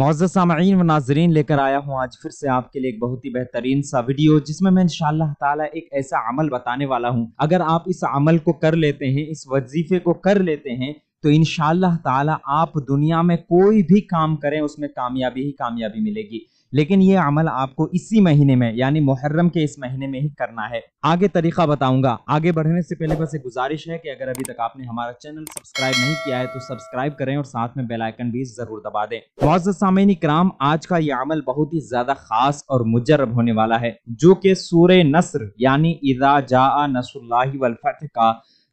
मौजूद सामीन व नाजरीन लेकर आया हूँ आज फिर से आपके लिए एक बहुत ही बेहतरीन सा वीडियो जिसमें मैं इंशाल्लाह ताला एक ऐसा अमल बताने वाला हूँ अगर आप इस अमल को कर लेते हैं इस वजीफे को कर लेते हैं तो इन ताला आप दुनिया में कोई भी काम करें उसमें कामयाबी ही कामयाबी मिलेगी लेकिन ये अमल आपको इसी महीने में यानी मुहर्रम के इस महीने में ही करना है आगे तरीका बताऊंगा आगे बढ़ने से पहले बस एक गुजारिश है कि अगर अभी तक आपने हमारा चैनल सब्सक्राइब नहीं किया है तो सब्सक्राइब करें और साथ में बेलाइकन भी जरूर दबा दें मुआजत सामिन कराम आज का ये अमल बहुत ही ज्यादा खास और मुजरब होने वाला है जो कि सूर्य नसर यानी इरा जा नसुल्लाह वलफत का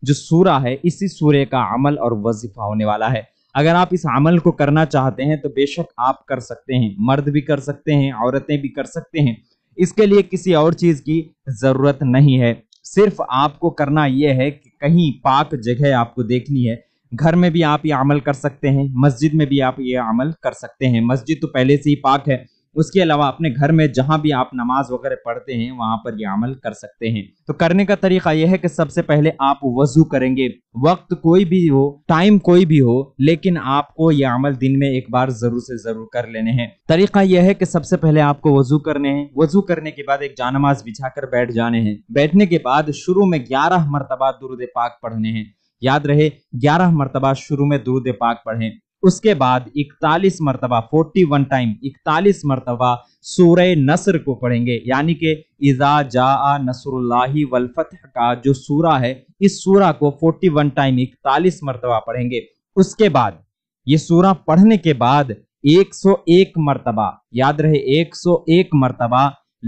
जो सूरा है इसी सूर्य का अमल और वजीफा होने वाला है अगर आप इस अमल को करना चाहते हैं तो बेशक आप कर सकते हैं मर्द भी कर सकते हैं औरतें भी कर सकते हैं इसके लिए किसी और चीज़ की ज़रूरत नहीं है सिर्फ आपको करना यह है कि कहीं पाक जगह आपको देखनी है घर में भी आप ये अमल कर सकते हैं मस्जिद में भी आप ये अमल कर सकते हैं मस्जिद तो पहले से ही पाक है उसके अलावा अपने घर में जहाँ भी आप नमाज वगैरह पढ़ते हैं वहाँ पर ये अमल कर सकते हैं तो करने का तरीका यह है कि सबसे पहले आप वजू करेंगे वक्त कोई भी हो टाइम कोई भी हो लेकिन आपको ये अमल दिन में एक बार जरूर से जरूर कर लेने हैं तरीका यह है कि सबसे पहले आपको वजू करने हैं वजू करने के बाद एक जानमाज बिछा कर बैठ जाने हैं बैठने के बाद शुरू में ग्यारह मरतबा दुरुद पाक पढ़ने हैं याद रहे ग्यारह मरतबा शुरू में दुरुद पाक पढ़ें उसके बाद 41 मरतबा 41 टाइम 41 मरतबा सूर्य नसर को पढ़ेंगे यानी कि इजा जा नसरुल्लाही वलफत का जो सूरा है इस सूरा को 41 टाइम 41 मरतबा पढ़ेंगे उसके बाद ये सूरा पढ़ने के बाद 101 मरतबा याद रहे 101 मरतबा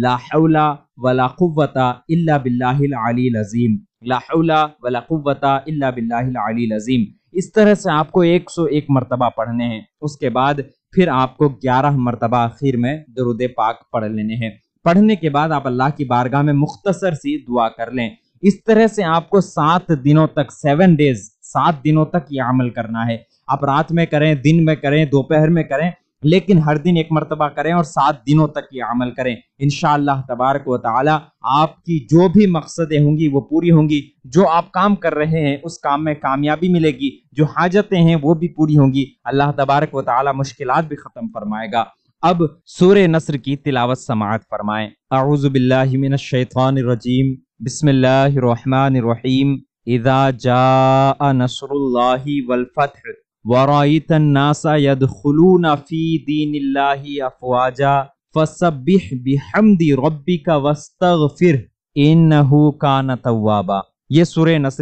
लाहौला वला इला बिल्लाजीम लाहौला वला इला बिल्लाजीम इस तरह से आपको एक सौ एक मरतबा पढ़ने हैं उसके बाद फिर आपको ग्यारह मरतबा आखिर में दरुद पाक पढ़ लेने हैं पढ़ने के बाद आप अल्लाह की बारगाह में मुख्तसर सी दुआ कर लें इस तरह से आपको सात दिनों तक सेवन डेज सात दिनों तक ये अमल करना है आप रात में करें दिन में करें दोपहर में करें लेकिन हर दिन एक मरतबा करें और सात दिनों तक ये अमल करें इन तबारक वाली आपकी जो भी मकसदें होंगी वो पूरी होंगी जो आप काम कर रहे हैं उस काम में कामयाबी मिलेगी जो हाजतें हैं वो भी पूरी होंगी अल्लाह तबारक वाली मुश्किल भी ख़त्म फरमाएगा अब सूर नसर की तिलावत समात फरमाएं आउज़बिल्लिमिनशैतरजीम बसमिल्लर रहीम जा नसरुल्लाह वलफ़त ये सूर्य नसर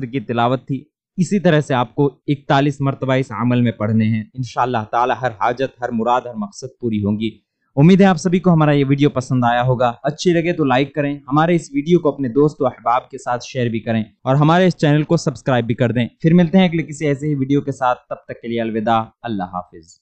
की तिलावत थी इसी तरह से आपको इकतालीस मरतबा इस अमल में पढ़ने हैं इन ताला हर हाजत हर मुराद हर मकसद पूरी होंगी उम्मीद है आप सभी को हमारा ये वीडियो पसंद आया होगा अच्छी लगे तो लाइक करें हमारे इस वीडियो को अपने दोस्त अहबाब के साथ शेयर भी करें और हमारे इस चैनल को सब्सक्राइब भी कर दें फिर मिलते हैं अगले किसी ऐसे ही वीडियो के साथ तब तक के लिए अलविदा अल्लाह हाफिज़